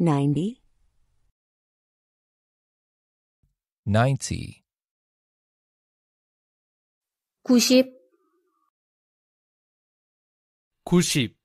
90 90 90 90